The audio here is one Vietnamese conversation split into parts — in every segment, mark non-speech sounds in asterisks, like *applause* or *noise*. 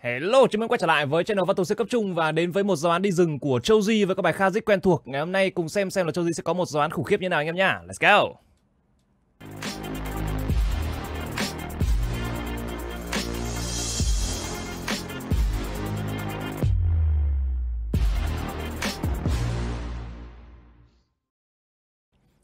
Hello, chúng mình quay trở lại với channel Văn Tùng sẽ cấp trung và đến với một giáo án đi rừng của Châu Di với các bài kha dít quen thuộc. Ngày hôm nay cùng xem xem là Châu Di sẽ có một giáo án khủng khiếp như nào anh em nhá. Let's go.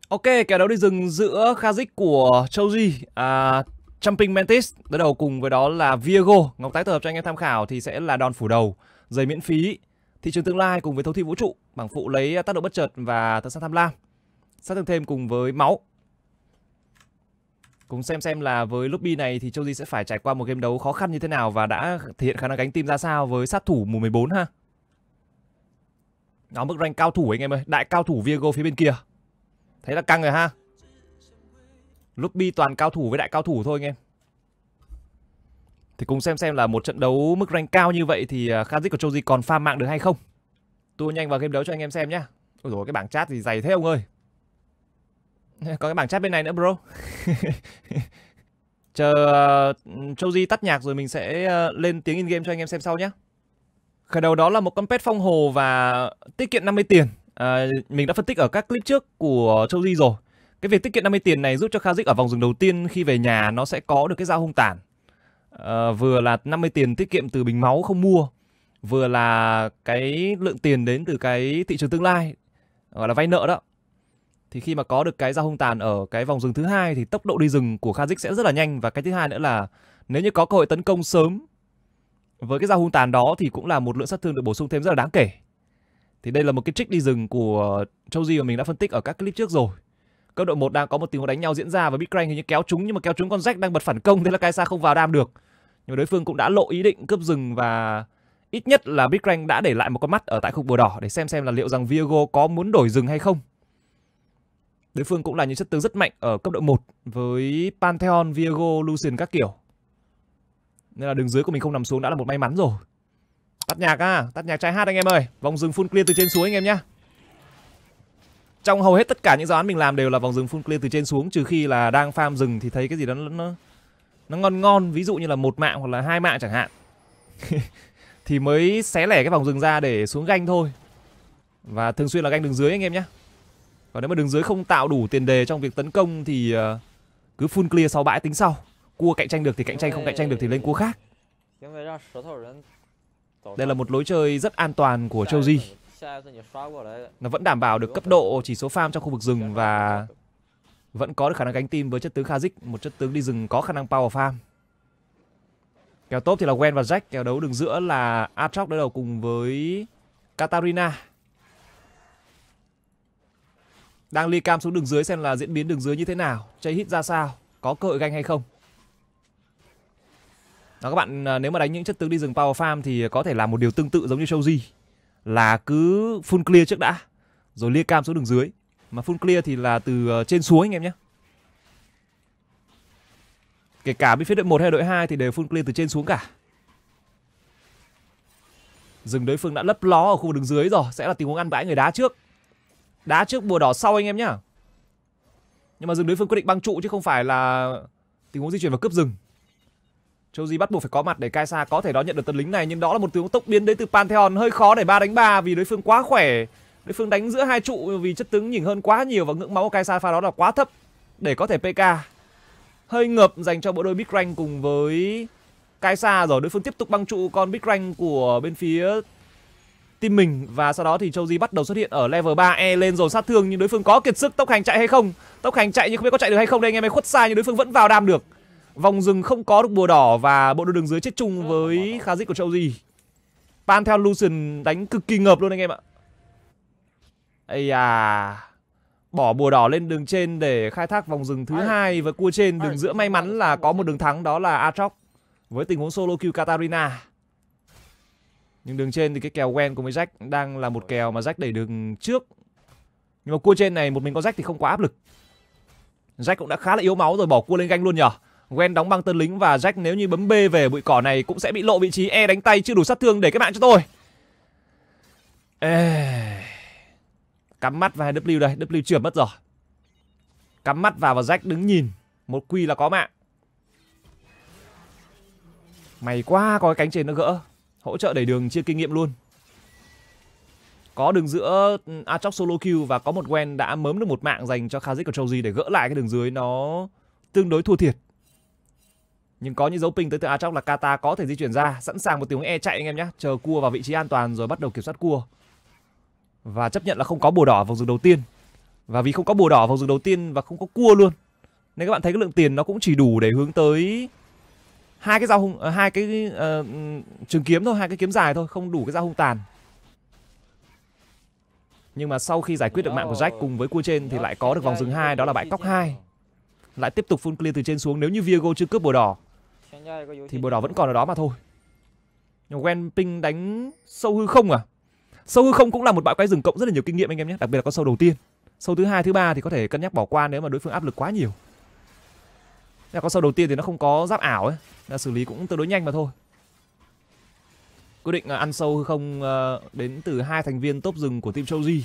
Ok, kẻ đấu đi rừng giữa Kha Khazik của Châu Di à, Jumping Mantis đối đầu cùng với đó là Virgo. Ngọc tái tổ hợp cho anh em tham khảo thì sẽ là đòn phủ đầu giày miễn phí thị trường tương lai cùng với thấu thị vũ trụ bảng phụ lấy à, tác động bất chợt và tận sát tham lam Xác thương thêm cùng với máu cùng xem xem là với lobby này thì Châu Di sẽ phải trải qua một game đấu khó khăn như thế nào và đã thể hiện khả năng cánh tim ra sao với sát thủ mùa 14 ha. Nó mức rank cao thủ anh em ơi, đại cao thủ Virgo phía bên kia. Thấy là căng rồi ha. Lobby toàn cao thủ với đại cao thủ thôi anh em Thì cùng xem xem là một trận đấu mức rank cao như vậy Thì à, Khazik của Choji còn farm mạng được hay không Tua nhanh vào game đấu cho anh em xem nhá Ôi dồi cái bảng chat gì dày thế ông ơi *laughs* Có cái bảng chat bên này nữa bro *laughs* Chờ à, Choji tắt nhạc rồi mình sẽ à, lên tiếng in-game cho anh em xem sau nhé Khởi đầu đó là một con pet phong hồ và tiết kiệm 50 tiền à, Mình đã phân tích ở các clip trước của Choji rồi cái việc tiết kiệm 50 tiền này giúp cho Kha Khazik ở vòng rừng đầu tiên khi về nhà nó sẽ có được cái dao hung tàn. À, vừa là 50 tiền tiết kiệm từ bình máu không mua, vừa là cái lượng tiền đến từ cái thị trường tương lai gọi là vay nợ đó. Thì khi mà có được cái dao hung tàn ở cái vòng rừng thứ hai thì tốc độ đi rừng của Kha Khazik sẽ rất là nhanh và cái thứ hai nữa là nếu như có cơ hội tấn công sớm với cái dao hung tàn đó thì cũng là một lượng sát thương được bổ sung thêm rất là đáng kể. Thì đây là một cái trick đi rừng của Châu Choji mà mình đã phân tích ở các clip trước rồi. Cấp độ 1 đang có một tình huống đánh nhau diễn ra và Bitcrank hình như kéo trúng nhưng mà kéo trúng con Jack đang bật phản công thế là Kai'Sa không vào đam được. Nhưng mà đối phương cũng đã lộ ý định cướp rừng và ít nhất là Big Bitcrank đã để lại một con mắt ở tại khu bùa đỏ để xem xem là liệu rằng Viego có muốn đổi rừng hay không. Đối phương cũng là những chất tướng rất mạnh ở cấp độ 1 với Pantheon, Viego, Lucian các kiểu. Nên là đường dưới của mình không nằm xuống đã là một may mắn rồi. Tắt nhạc à, tắt nhạc trái hát anh em ơi. Vòng rừng full clear từ trên xuống anh em nhá trong hầu hết tất cả những giáo án mình làm đều là vòng rừng full clear từ trên xuống trừ khi là đang farm rừng thì thấy cái gì đó nó nó, nó ngon ngon ví dụ như là một mạng hoặc là hai mạng chẳng hạn *laughs* thì mới xé lẻ cái vòng rừng ra để xuống ganh thôi và thường xuyên là ganh đường dưới anh em nhé còn nếu mà đường dưới không tạo đủ tiền đề trong việc tấn công thì ờ, cứ full clear sau bãi tính sau cua cạnh tranh được thì cạnh tranh không cạnh tranh được thì lên cua khác đây là một lối chơi rất an toàn của Châu Di nó vẫn đảm bảo được cấp độ chỉ số farm trong khu vực rừng và vẫn có được khả năng gánh team với chất tướng Kha'Zix, một chất tướng đi rừng có khả năng power farm. Kèo top thì là Gwen và Jack, kèo đấu đường giữa là Atrox đối đầu cùng với Katarina. Đang ly cam xuống đường dưới xem là diễn biến đường dưới như thế nào, chơi hit ra sao, có cơ hội ganh hay không. Đó các bạn à, nếu mà đánh những chất tướng đi rừng power farm thì có thể làm một điều tương tự giống như Shoji là cứ full clear trước đã rồi lia cam xuống đường dưới mà full clear thì là từ ờ, trên xuống anh em nhé kể cả bên phía đội 1 hay đội 2 thì đều full clear từ trên xuống cả rừng đối phương đã lấp ló ở khu vực đường dưới rồi sẽ là tình huống ăn bãi người đá trước đá trước bùa đỏ sau anh em nhá nhưng mà rừng đối phương quyết định băng trụ chứ không phải là tình huống di chuyển và cướp rừng Choji bắt buộc phải có mặt để Kaisa có thể đón nhận được tấn lính này nhưng đó là một tướng tốc biến đến từ Pantheon hơi khó để ba đánh ba vì đối phương quá khỏe. Đối phương đánh giữa hai trụ vì chất tướng nhìn hơn quá nhiều và ngưỡng máu của Kaisa pha đó là quá thấp để có thể PK. Hơi ngợp dành cho bộ đôi Big Rank cùng với Kaisa rồi đối phương tiếp tục băng trụ con Big Rank của bên phía team mình và sau đó thì Châu Di bắt đầu xuất hiện ở level 3 E lên rồi sát thương nhưng đối phương có kiệt sức tốc hành chạy hay không? Tốc hành chạy nhưng không biết có chạy được hay không đây anh em ấy khuất xa nhưng đối phương vẫn vào đam được. Vòng rừng không có được bùa đỏ và bộ đôi đường dưới chết chung ờ, với vâng, vâng. Kha'Zix của Châu Pan theo Lucian đánh cực kỳ ngợp luôn anh em ạ. Ây à. Bỏ bùa đỏ lên đường trên để khai thác vòng rừng thứ hai với cua trên. Đường giữa may mắn là có một đường thắng đó là Atrox với tình huống solo kill Katarina. Nhưng đường trên thì cái kèo quen của với Jack đang là một kèo mà Jack đẩy đường trước. Nhưng mà cua trên này một mình có Jack thì không quá áp lực. Jack cũng đã khá là yếu máu rồi bỏ cua lên ganh luôn nhở. Gwen đóng băng tân lính và Jack nếu như bấm B về bụi cỏ này cũng sẽ bị lộ vị trí E đánh tay chưa đủ sát thương để các bạn cho tôi. Ê... Cắm mắt vào W đây, W trượt mất rồi. Cắm mắt vào và Jack đứng nhìn. Một quy là có mạng. mày quá có cái cánh trên nó gỡ. Hỗ trợ đẩy đường chia kinh nghiệm luôn. Có đường giữa ừ, Aatrox solo kill và có một Gwen đã mớm được một mạng dành cho Kha'Zix Control Z để gỡ lại cái đường dưới nó tương đối thua thiệt nhưng có những dấu ping tới từ Atrox là Kata có thể di chuyển ra, sẵn sàng một tiếng e chạy anh em nhé, chờ cua vào vị trí an toàn rồi bắt đầu kiểm soát cua. Và chấp nhận là không có bùa đỏ vòng rừng đầu tiên. Và vì không có bùa đỏ vòng rừng đầu tiên và không có cua luôn. Nên các bạn thấy cái lượng tiền nó cũng chỉ đủ để hướng tới hai cái dao hung ờ, hai cái uh, trường kiếm thôi, hai cái kiếm dài thôi, không đủ cái dao hung tàn. Nhưng mà sau khi giải quyết được mạng của Jack cùng với cua trên thì lại có được vòng rừng hai đó là bãi cóc 2. Lại tiếp tục full clear từ trên xuống nếu như virgo chưa cướp bùa đỏ thì bờ đỏ vẫn còn ở đó mà thôi Wenping đánh sâu hư không à sâu hư không cũng là một bãi quay rừng cộng rất là nhiều kinh nghiệm anh em nhé đặc biệt là con sâu đầu tiên sâu thứ hai thứ ba thì có thể cân nhắc bỏ qua nếu mà đối phương áp lực quá nhiều là con sâu đầu tiên thì nó không có giáp ảo ấy là xử lý cũng tương đối nhanh mà thôi quyết định à, ăn sâu hư không à, đến từ hai thành viên top rừng của team Châu Di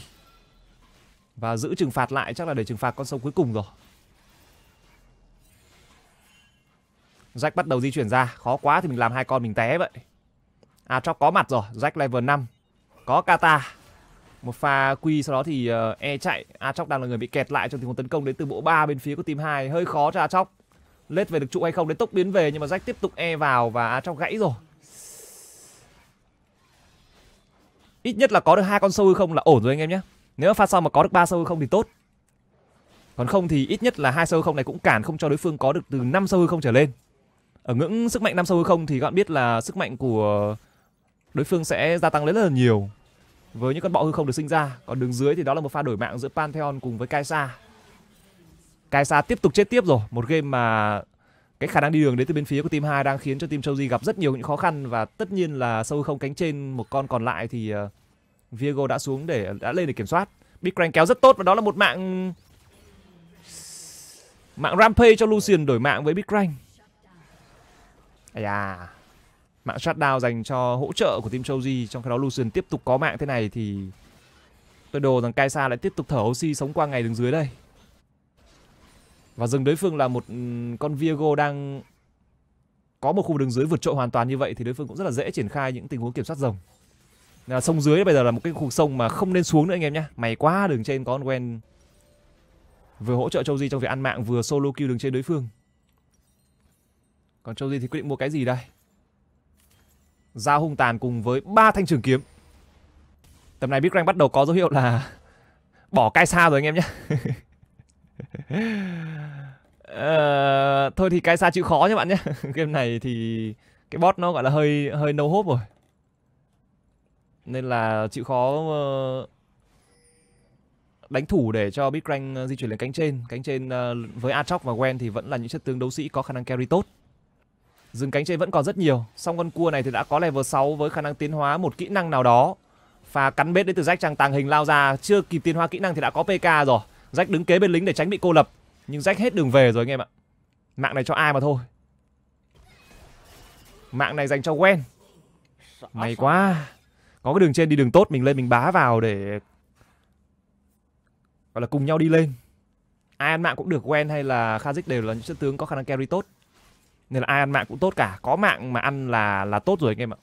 và giữ trừng phạt lại chắc là để trừng phạt con sâu cuối cùng rồi Jack bắt đầu di chuyển ra. Khó quá thì mình làm hai con mình té vậy. À Chop có mặt rồi. Jack level 5. Có Kata. Một pha quy sau đó thì uh, E chạy. A Chop đang là người bị kẹt lại trong tình huống tấn công đến từ bộ 3 bên phía của team 2. Hơi khó cho A Chop. Lết về được trụ hay không? Đến tốc biến về nhưng mà Jack tiếp tục E vào và A Chop gãy rồi. Ít nhất là có được hai con sâu hư không là ổn rồi anh em nhé. Nếu pha sau mà có được ba sâu hư không thì tốt. Còn không thì ít nhất là hai sâu không này cũng cản không cho đối phương có được từ 5 sâu không trở lên ở ờ, ngưỡng sức mạnh năm sâu hư không thì các bạn biết là sức mạnh của đối phương sẽ gia tăng rất là nhiều với những con bọ hư không được sinh ra còn đường dưới thì đó là một pha đổi mạng giữa pantheon cùng với kaisa kaisa tiếp tục chết tiếp rồi một game mà cái khả năng đi đường đến từ bên phía của team 2 đang khiến cho team Châu Di gặp rất nhiều những khó khăn và tất nhiên là sâu không cánh trên một con còn lại thì uh, Viego đã xuống để đã lên để kiểm soát. Big Crank kéo rất tốt và đó là một mạng mạng Rampage cho Lucian đổi mạng với Big Crank. Ây à Mạng shutdown dành cho hỗ trợ của team Choji Trong khi đó Lucian tiếp tục có mạng thế này thì Tôi đồ rằng Kaisa lại tiếp tục thở oxy sống qua ngày đường dưới đây Và rừng đối phương là một ừ, con Viego đang Có một khu đường dưới vượt trội hoàn toàn như vậy Thì đối phương cũng rất là dễ triển khai những tình huống kiểm soát rồng Nên là sông dưới bây giờ là một cái khu sông mà không nên xuống nữa anh em nhé Mày quá đường trên có con quen Vừa hỗ trợ châu di trong việc ăn mạng vừa solo kill đường trên đối phương còn Châu Di thì quyết định mua cái gì đây? Dao hung tàn cùng với ba thanh trường kiếm. Tầm này Big Rank bắt đầu có dấu hiệu là *laughs* bỏ cai xa rồi anh em nhé. uh, *laughs* thôi thì cai xa chịu khó nhé bạn nhé. *laughs* Game này thì cái bot nó gọi là hơi hơi no hốp rồi. Nên là chịu khó ờ, đánh thủ để cho Big Rank ờ, di chuyển lên cánh trên. Cánh trên uh, với Aatrox và Gwen thì vẫn là những chất tướng đấu sĩ có khả năng carry tốt. Dừng cánh chơi vẫn còn rất nhiều Song con cua này thì đã có level 6 với khả năng tiến hóa một kỹ năng nào đó và cắn bết đến từ rách chàng tàng hình lao ra Chưa kịp tiến hóa kỹ năng thì đã có PK rồi Rách đứng kế bên lính để tránh bị cô lập Nhưng rách hết đường về rồi anh em ạ Mạng này cho ai mà thôi Mạng này dành cho Gwen May quá Có cái đường trên đi đường tốt Mình lên mình bá vào để Gọi là cùng nhau đi lên Ai ăn mạng cũng được Gwen hay là Khazik đều là những chất tướng có khả năng carry tốt nên là ai ăn mạng cũng tốt cả có mạng mà ăn là là tốt rồi anh em ạ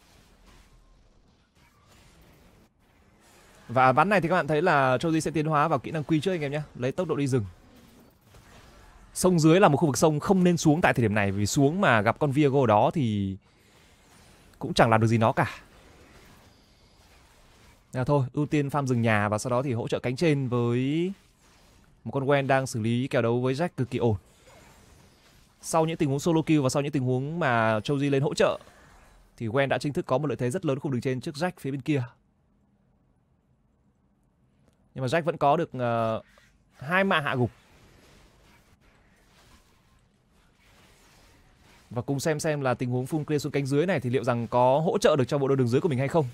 và ván này thì các bạn thấy là Choji sẽ tiến hóa vào kỹ năng quy trước anh em nhé lấy tốc độ đi rừng sông dưới là một khu vực sông không nên xuống tại thời điểm này vì xuống mà gặp con Viego đó thì cũng chẳng làm được gì nó cả À, thôi, ưu tiên farm rừng nhà và sau đó thì hỗ trợ cánh trên với một con Wen đang xử lý kèo đấu với Jack cực kỳ ổn sau những tình huống solo kill và sau những tình huống mà Châu Di lên hỗ trợ thì Gwen đã chính thức có một lợi thế rất lớn khung đường trên trước Jack phía bên kia. Nhưng mà Jack vẫn có được uh, hai mạng hạ gục. Và cùng xem xem là tình huống full clear xuống cánh dưới này thì liệu rằng có hỗ trợ được cho bộ đôi đường dưới của mình hay không.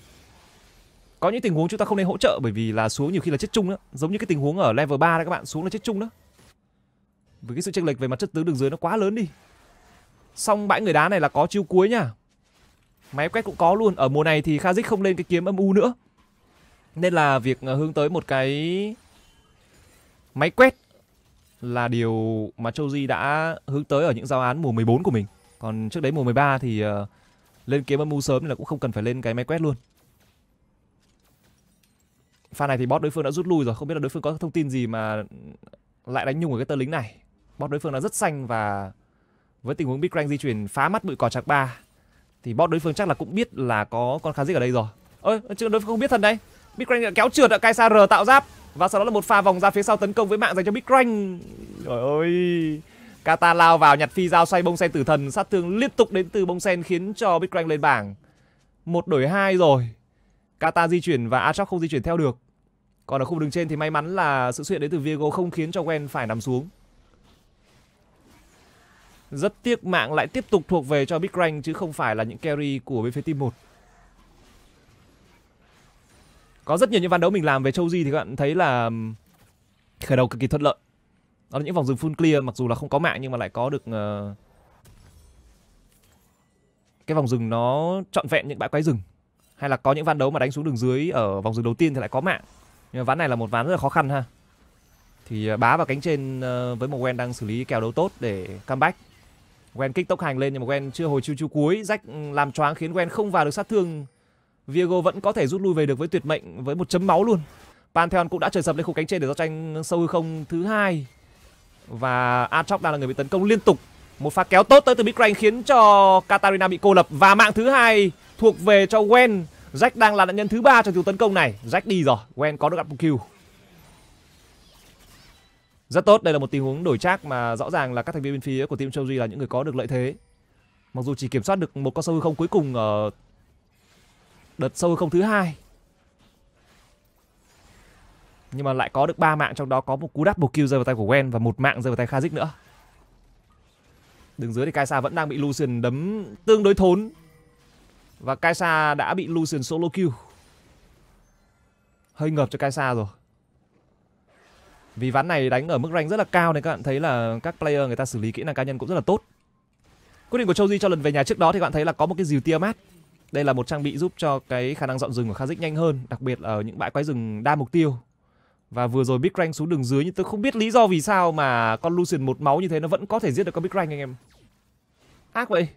Có những tình huống chúng ta không nên hỗ trợ bởi vì là xuống nhiều khi là chết chung đó, giống như cái tình huống ở level 3 đó các bạn, xuống là chết chung đó. Với cái sự chênh lệch về mặt chất tướng đường dưới nó quá lớn đi Xong bãi người đá này là có chiêu cuối nha Máy quét cũng có luôn Ở mùa này thì Kha Khazik không lên cái kiếm âm u nữa Nên là việc à, hướng tới một cái Máy quét Là điều mà Châu Di đã hướng tới Ở những giao án mùa 14 của mình Còn trước đấy mùa 13 thì à, Lên kiếm âm u sớm là cũng không cần phải lên cái máy quét luôn pha này thì bot đối phương đã rút lui rồi không biết là đối phương có thông tin gì mà lại đánh nhung ở cái tơ lính này Bot đối phương đã rất xanh và với tình huống Big Crank di chuyển phá mắt bụi cỏ chạc ba thì bot đối phương chắc là cũng biết là có con Kha'Zix ở đây rồi. Ơi, chứ đối phương không biết thần đấy. Big Crank đã kéo trượt đã Kaisa R tạo giáp và sau đó là một pha vòng ra phía sau tấn công với mạng dành cho Big Crank. Trời ơi. Kata lao vào nhặt phi dao xoay bông sen tử thần sát thương liên tục đến từ bông sen khiến cho Big Crank lên bảng. Một đổi hai rồi. Kata di chuyển và Atrox không di chuyển theo được. Còn ở khu đường trên thì may mắn là sự xuất hiện đến từ Viego không khiến cho Gwen phải nằm xuống. Rất tiếc mạng lại tiếp tục thuộc về cho Big Rank chứ không phải là những carry của bên phía team 1. Có rất nhiều những ván đấu mình làm về Châu Di thì các bạn thấy là khởi đầu cực kỳ thuận lợi. Đó là những vòng rừng full clear mặc dù là không có mạng nhưng mà lại có được ờ, cái vòng rừng nó trọn vẹn những bãi quái rừng. Hay là có những ván đấu mà đánh xuống đường dưới ở vòng rừng đầu tiên thì lại có mạng. Nhưng mà ván này là một ván rất là khó khăn ha. Thì ờ, bá vào cánh trên ờ, với một quen đang xử lý kèo đấu tốt để comeback. Gwen kích tốc hành lên nhưng mà Gwen chưa hồi chiêu chiêu cuối Rách ừ, làm choáng khiến Gwen không vào được sát thương Viego vẫn có thể rút lui về được với tuyệt mệnh với một chấm máu luôn Pantheon cũng đã trời sập lên khu cánh trên để giao tranh sâu hư không thứ hai Và Atrox đang là người bị tấn công liên tục Một pha kéo tốt tới từ Big khiến cho Katarina bị cô lập Và mạng thứ hai thuộc về cho Gwen Jack đang là nạn nhân thứ ba trong cuộc tấn công này Jack đi rồi Gwen có được gặp một kill rất tốt, đây là một tình huống đổi trác mà rõ ràng là các thành viên bên phía của team Choji là những người có được lợi thế. Mặc dù chỉ kiểm soát được một con sâu hư không cuối cùng ở đợt sâu hư không thứ hai. Nhưng mà lại có được ba mạng trong đó có một cú đắp một kill rơi vào tay của Gwen và một mạng rơi vào tay Kha'Zix nữa. Đường dưới thì Kaisa vẫn đang bị Lucian đấm tương đối thốn. Và Kaisa đã bị Lucian solo kill. Hơi ngợp cho Kaisa rồi. Vì ván này đánh ở mức rank rất là cao nên các bạn thấy là các player người ta xử lý kỹ năng cá nhân cũng rất là tốt. Quyết định của Châu Di cho lần về nhà trước đó thì các bạn thấy là có một cái dìu tia mát. Đây là một trang bị giúp cho cái khả năng dọn rừng của Kha'Zix nhanh hơn, đặc biệt ở những bãi quái rừng đa mục tiêu. Và vừa rồi Big Rank xuống đường dưới nhưng tôi không biết lý do vì sao mà con Lucian một máu như thế nó vẫn có thể giết được con Big Rank anh em. Ác vậy.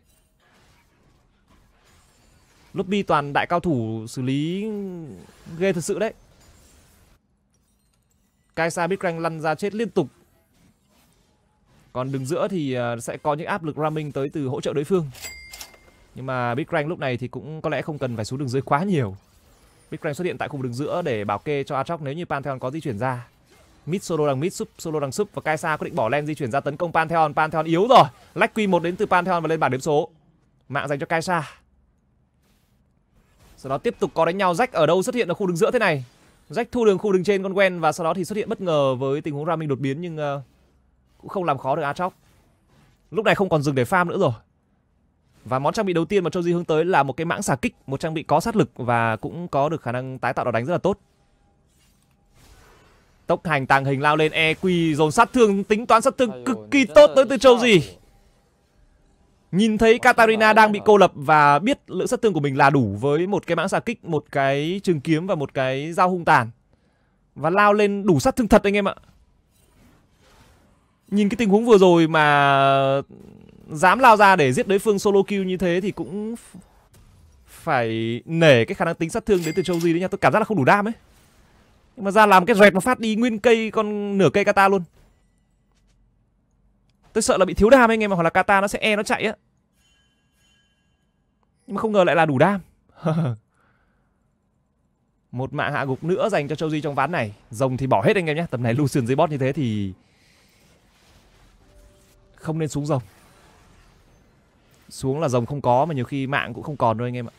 Lobby toàn đại cao thủ xử lý ghê thật sự đấy. Kaisa Big lăn ra chết liên tục còn đứng giữa thì ờ, sẽ có những áp lực ramming tới từ hỗ trợ đối phương nhưng mà Big Rank lúc này thì cũng có lẽ không cần phải xuống đường dưới quá nhiều Big Rank xuất hiện tại khu đường giữa để bảo kê cho Atrox nếu như Pantheon có di chuyển ra Mid solo đằng mid, sub solo đằng sup và Kaisa quyết định bỏ len di chuyển ra tấn công Pantheon Pantheon yếu rồi Lách quy một đến từ Pantheon và lên bảng điểm số Mạng dành cho Kaisa Sau đó tiếp tục có đánh nhau rách ở đâu xuất hiện ở khu đường giữa thế này Rách thu đường khu đường trên con quen và sau đó thì xuất hiện bất ngờ với tình huống ramming đột biến nhưng uh, cũng không làm khó được Atrox. Lúc này không còn dừng để farm nữa rồi. Và món trang bị đầu tiên mà Choji hướng tới là một cái mãng xà kích, một trang bị có sát lực và cũng có được khả năng tái tạo đòn đánh rất là tốt. Tốc hành tàng hình lao lên EQ dồn sát thương tính toán sát thương cực kỳ tốt tới từ Choji. Nhìn thấy Katarina đang bị cô lập và biết lượng sát thương của mình là đủ với một cái mãng xà kích, một cái trường kiếm và một cái dao hung tàn. Và lao lên đủ sát thương thật anh em ạ. Nhìn cái tình huống vừa rồi mà dám lao ra để giết đối phương solo kill như thế thì cũng phải nể cái khả năng tính sát thương đến từ châu gì đấy nha. Tôi cảm giác là không đủ đam ấy. Nhưng mà ra làm cái rẹt mà phát đi nguyên cây con nửa cây kata luôn tôi sợ là bị thiếu đam anh em hoặc là kata nó sẽ e nó chạy á nhưng mà không ngờ lại là đủ đam *laughs* một mạng hạ gục nữa dành cho châu duy trong ván này rồng thì bỏ hết anh em nhé tầm này lucian dưới bot như thế thì không nên xuống rồng xuống là rồng không có mà nhiều khi mạng cũng không còn đâu anh em ạ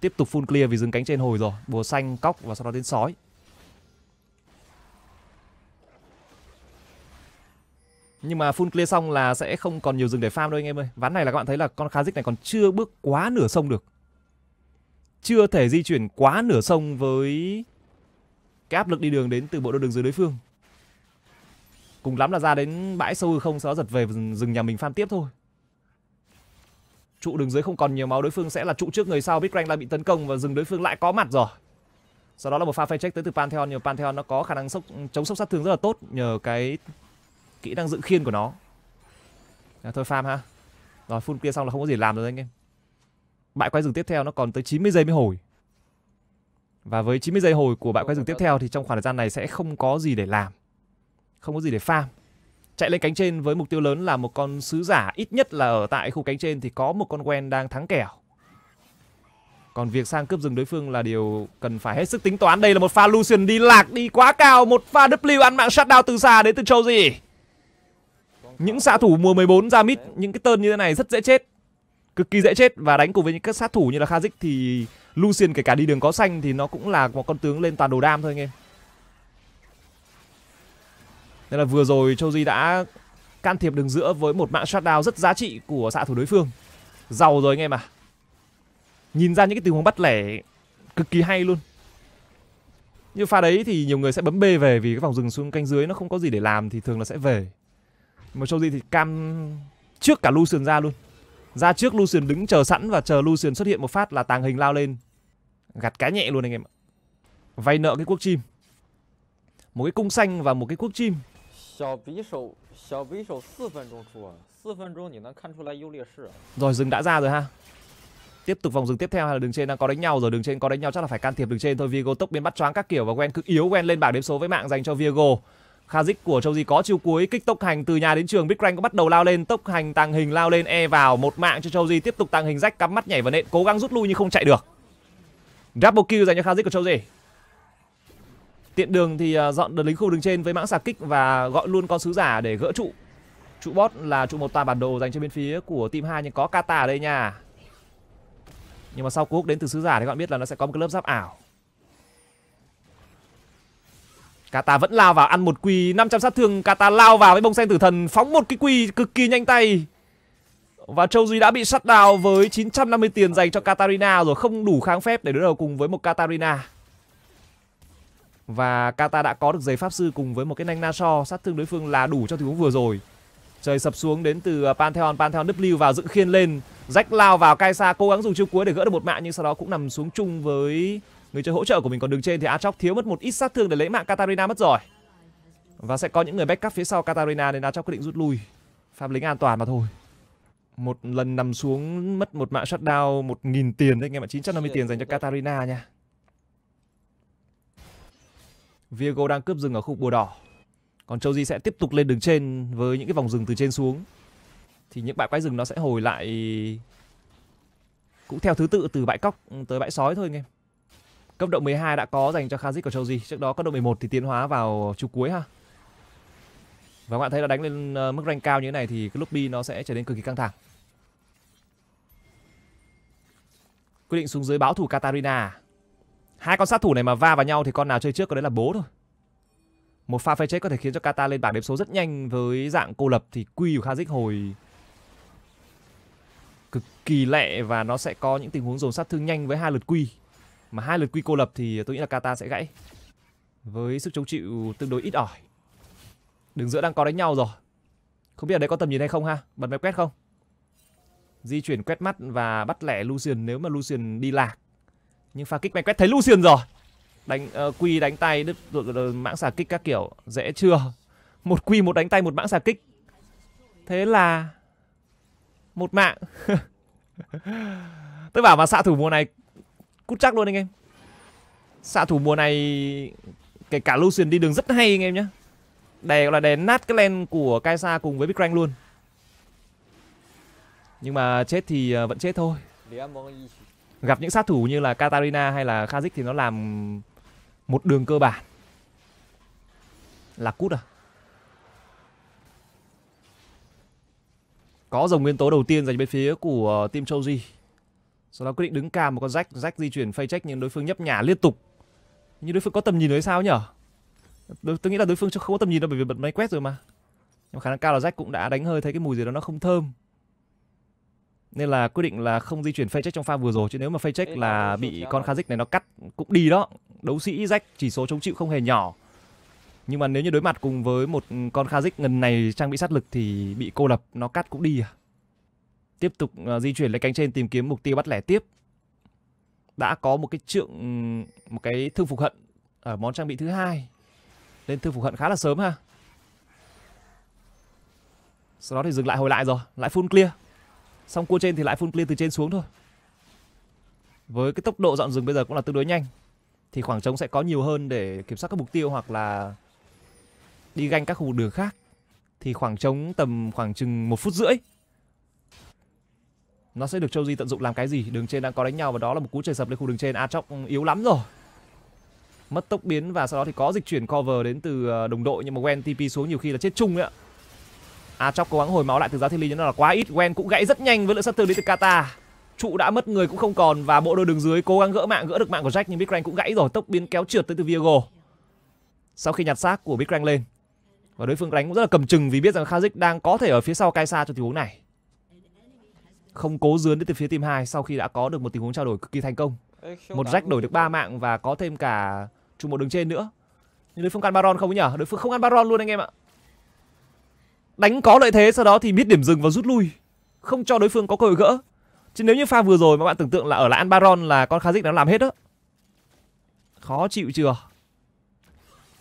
tiếp tục full clear vì dừng cánh trên hồi rồi bùa xanh cóc và sau đó đến sói nhưng mà full clear xong là sẽ không còn nhiều rừng để farm đâu anh em ơi ván này là các bạn thấy là con Kha'Zix này còn chưa bước quá nửa sông được chưa thể di chuyển quá nửa sông với cái áp lực đi đường đến từ bộ đôi đường dưới đối phương cùng lắm là ra đến bãi sâu không sau đó giật về rừng nhà mình farm tiếp thôi trụ đường dưới không còn nhiều máu đối phương sẽ là trụ trước người sau big rank lại bị tấn công và rừng đối phương lại có mặt rồi sau đó là một pha phay check tới từ pantheon nhưng pantheon nó có khả năng sốc chống sốc sát thương rất là tốt nhờ cái kỹ năng dự khiên của nó à, thôi farm ha rồi full kia xong là không có gì làm rồi anh em bãi quay rừng tiếp theo nó còn tới 90 giây mới hồi và với 90 giây hồi của bãi quay rừng tiếp theo thì trong khoảng thời gian này sẽ không có gì để làm không có gì để farm chạy lên cánh trên với mục tiêu lớn là một con sứ giả ít nhất là ở tại khu cánh trên thì có một con quen đang thắng kẻo còn việc sang cướp rừng đối phương là điều cần phải hết sức tính toán đây là một pha Lucian đi lạc đi quá cao một pha W ăn mạng shutdown từ xa đến từ châu gì những xạ thủ mùa 14 ra mid những cái tên như thế này rất dễ chết. Cực kỳ dễ chết và đánh cùng với những các sát thủ như là Khazik thì Lucian kể cả đi đường có xanh thì nó cũng là một con tướng lên toàn đồ đam thôi anh em. Nên là vừa rồi châu di đã can thiệp đường giữa với một mạng shutdown rất giá trị của xạ thủ đối phương. Giàu rồi anh em à. Nhìn ra những cái tình huống bắt lẻ cực kỳ hay luôn. Như pha đấy thì nhiều người sẽ bấm B về vì cái vòng rừng xuống canh dưới nó không có gì để làm thì thường là sẽ về. Mà Choji thì cam trước cả Lucian ra luôn Ra trước Lucian đứng chờ sẵn và chờ Lucian xuất hiện một phát là tàng hình lao lên Gặt cá nhẹ luôn anh em ạ Vay nợ cái quốc chim Một cái cung xanh và một cái quốc chim à? Rồi rừng đã ra rồi ha Tiếp tục vòng rừng tiếp theo hay là đường trên đang có đánh nhau rồi Đường trên có đánh nhau chắc là phải can thiệp đường trên thôi Viego tốc biến bắt choáng các kiểu và quen cực yếu quen lên bảng đếm số với mạng dành cho Viego Kha Khazic của Châu Di có chiêu cuối kích tốc hành từ nhà đến trường Big Rang có bắt đầu lao lên tốc hành tàng hình lao lên e vào một mạng cho Châu Di tiếp tục tàng hình rách cắm mắt nhảy vào nện cố gắng rút lui nhưng không chạy được. Double kill dành cho Kha Khazic của Châu Di. Tiện đường thì à, dọn đợt lính khu đường trên với mãng xà kích và gọi luôn con sứ giả để gỡ trụ. Trụ bot là trụ một tòa bản đồ dành cho bên phía của team 2 nhưng có Kata ở đây nha. Nhưng mà sau cú đến từ sứ giả thì các bạn biết là nó sẽ có một cái lớp giáp ảo Kata vẫn lao vào ăn một quy 500 sát thương Kata lao vào với bông sen tử thần Phóng một cái quy cực kỳ nhanh tay Và Châu Duy đã bị sắt đào với 950 tiền dành cho Katarina rồi Không đủ kháng phép để đối đầu cùng với một Katarina Và Kata đã có được giấy pháp sư cùng với một cái nanh Naso Sát thương đối phương là đủ cho tình huống vừa rồi Trời sập xuống đến từ ờ, Pantheon Pantheon W vào dựng khiên lên Rách lao vào Kaisa cố gắng dùng chiêu cuối để gỡ được một mạng Nhưng sau đó cũng nằm xuống chung với người chơi hỗ trợ của mình còn đứng trên thì Aatrox thiếu mất một ít sát thương để lấy mạng Katarina mất rồi và sẽ có những người backup phía sau Katarina nên Aatrox quyết định rút lui phạm lính an toàn mà thôi một lần nằm xuống mất một mạng shutdown một nghìn tiền đấy anh em ạ 950 tiền dành cho Katarina nha Virgo đang cướp rừng ở khu bùa đỏ còn Châu Di sẽ tiếp tục lên đường trên với những cái vòng rừng từ trên xuống thì những bãi quái rừng nó sẽ hồi lại cũng theo thứ tự từ bãi cóc tới bãi sói thôi anh em Cấp độ 12 đã có dành cho Khazik của châu Choji. Trước đó cấp độ 11 thì tiến hóa vào chu cuối ha. Và các bạn thấy là đánh lên ờ, mức rank cao như thế này thì cái lúc bi nó sẽ trở nên cực kỳ căng thẳng. Quyết định xuống dưới báo thủ Katarina. Hai con sát thủ này mà va vào nhau thì con nào chơi trước có đấy là bố thôi. Một pha phê chết có thể khiến cho Kata lên bảng điểm số rất nhanh với dạng cô lập thì quy của Khazik hồi cực kỳ lẹ và nó sẽ có những tình huống dồn sát thương nhanh với hai lượt quy mà hai lượt quy cô lập thì tôi nghĩ là Kata sẽ gãy với sức chống chịu tương đối ít ỏi đường giữa đang có đánh nhau rồi không biết ở đây có tầm nhìn hay không ha bật máy quét không di chuyển quét mắt và bắt lẻ Lucian nếu mà Lucian đi lạc nhưng pha kích máy quét thấy Lucian rồi đánh uh, quy đánh tay đứt mãng xà kích các kiểu dễ chưa một quy một đánh tay một mãng xà kích thế là một mạng *laughs* tôi bảo mà xạ thủ mùa này Cút chắc luôn anh em Xạ thủ mùa này Kể cả Lucian đi đường rất hay anh em nhé Đè gọi là đè nát cái len của Kaisa cùng với Big Rank luôn Nhưng mà chết thì à, vẫn chết thôi Gặp những sát thủ như là Katarina hay là Khazik thì nó làm một đường cơ bản Là cút à Có dòng nguyên tố đầu tiên dành bên phía của team Choji sau đó quyết định đứng cam một con rách rách di chuyển phay check những đối phương nhấp nhả liên tục Như đối phương có tầm nhìn đấy sao nhở Tôi nghĩ là đối phương không có tầm nhìn đâu bởi vì bật máy quét rồi mà Nhưng khả năng cao là rách cũng đã đánh hơi thấy cái mùi gì đó nó không thơm nên là quyết định là không di chuyển phay check trong pha vừa rồi chứ nếu mà phay check là bị con Khazik này nó cắt cũng đi đó đấu sĩ rách chỉ số chống chịu không hề nhỏ nhưng mà nếu như đối mặt cùng với một con Khazik gần này trang bị sát lực thì bị cô lập nó cắt cũng đi à tiếp tục ờ, di chuyển lên cánh trên tìm kiếm mục tiêu bắt lẻ tiếp đã có một cái trượng một cái thương phục hận ở món trang bị thứ hai lên thương phục hận khá là sớm ha sau đó thì dừng lại hồi lại rồi lại full clear xong cua trên thì lại full clear từ trên xuống thôi với cái tốc độ dọn rừng bây giờ cũng là tương đối nhanh thì khoảng trống sẽ có nhiều hơn để kiểm soát các mục tiêu hoặc là đi ganh các khu đường khác thì khoảng trống tầm khoảng chừng một phút rưỡi nó sẽ được châu di tận dụng làm cái gì đường trên đang có đánh nhau và đó là một cú trời sập lên khu đường trên a à, ừ, yếu lắm rồi mất tốc biến và sau đó thì có dịch chuyển cover đến từ ờ, đồng đội nhưng mà Gwen TP xuống nhiều khi là chết chung đấy ạ. À cố gắng hồi máu lại từ giáo thiên lý nhưng nó là quá ít. Gwen cũng gãy rất nhanh với lượng sát thương đến từ Kata. Trụ đã mất người cũng không còn và bộ đôi đường dưới cố gắng gỡ mạng gỡ được mạng của Jack nhưng Big Rang cũng gãy rồi, tốc biến kéo trượt tới từ Viego. Sau khi nhặt xác của Big Rang lên và đối phương đánh cũng rất là cầm chừng vì biết rằng Khazik đang có thể ở phía sau Kaisa cho tình huống này không cố dướn đến từ phía team 2 sau khi đã có được một tình huống trao đổi cực kỳ thành công. Một rách đổi được 3 mạng và có thêm cả trụ một đường trên nữa. Nhưng đối phương ăn Baron không nhỉ? Đối phương không ăn Baron luôn anh em ạ. Đánh có lợi thế sau đó thì biết điểm dừng và rút lui. Không cho đối phương có cơ hội gỡ. Chứ nếu như pha vừa rồi mà bạn tưởng tượng là ở lại ăn Baron là con Kha'Zix nó làm hết đó. Khó chịu chưa?